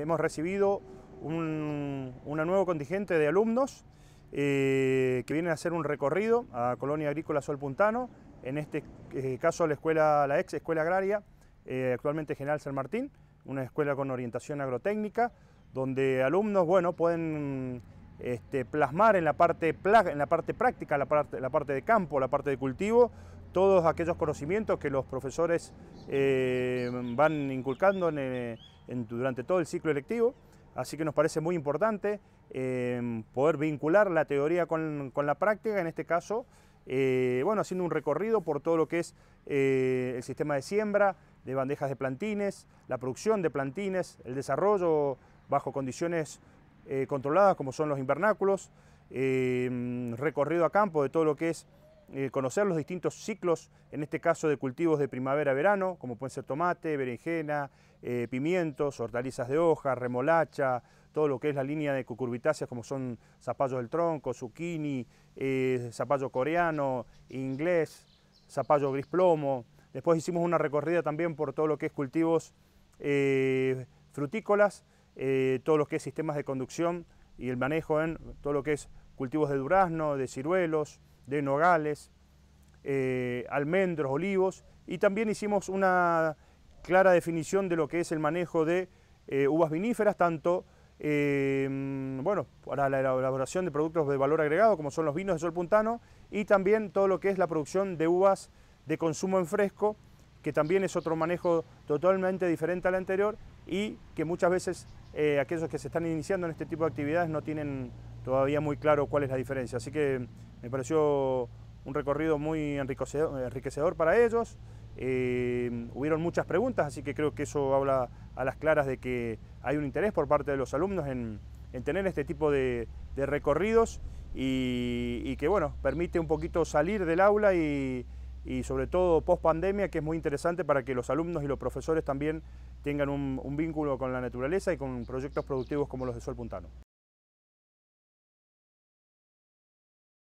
Hemos recibido un, nueva nuevo contingente de alumnos eh, que vienen a hacer un recorrido a Colonia Agrícola Sol Puntano, en este eh, caso la, escuela, la ex escuela agraria, eh, actualmente General San Martín, una escuela con orientación agrotécnica, donde alumnos bueno, pueden este, plasmar en la, parte, en la parte práctica, la parte, la parte de campo, la parte de cultivo, todos aquellos conocimientos que los profesores van inculcando en el durante todo el ciclo electivo, así que nos parece muy importante em, poder vincular la teoría con, la práctica, en este caso, eh, bueno, haciendo un recorrido por todo lo que es eh, el sistema de siembra, de bandejas de plantines, la producción de plantines, el desarrollo bajo condiciones eh, controladas como son los invernáculos, em, recorrido a campo de todo lo que es eh, conocer los distintos ciclos, en este caso de cultivos de primavera-verano, como pueden ser tomate, berenjena, eh, pimientos, hortalizas de hoja, remolacha, todo lo que es la línea de cucurbitáceas como son zapallo del tronco, zucchini, eh, zapallo coreano, inglés, zapallo gris plomo. Después hicimos una recorrida también por todo lo que es cultivos frutícolas, todo lo que es sistemas de conducción y el manejo en todo lo que es cultivos de durazno, de ciruelos, de nogales, eh, almendros, olivos, y también hicimos una clara definición de lo que es el manejo de eh, uvas viníferas, tanto em, bueno, para la elaboración de productos de valor agregado, como son los vinos de Sol Puntano, y también todo lo que es la producción de uvas de consumo en fresco, que también es otro manejo totalmente diferente al anterior y que muchas veces eh, aquellos que se están iniciando en este tipo de actividades no tienen todavía muy claro cuál es la diferencia. Así que me pareció un recorrido muy enriquecedor, para ellos. Eh, hubieron muchas preguntas, así que creo que eso habla a las claras de que hay un interés por parte de los alumnos en, tener este tipo de, recorridos y, y que, bueno, permite un poquito salir del aula y, y sobre todo post pandemia, que es muy interesante para que los alumnos y los profesores también tengan un, un vínculo con la naturaleza y con proyectos productivos como los de Sol Puntano.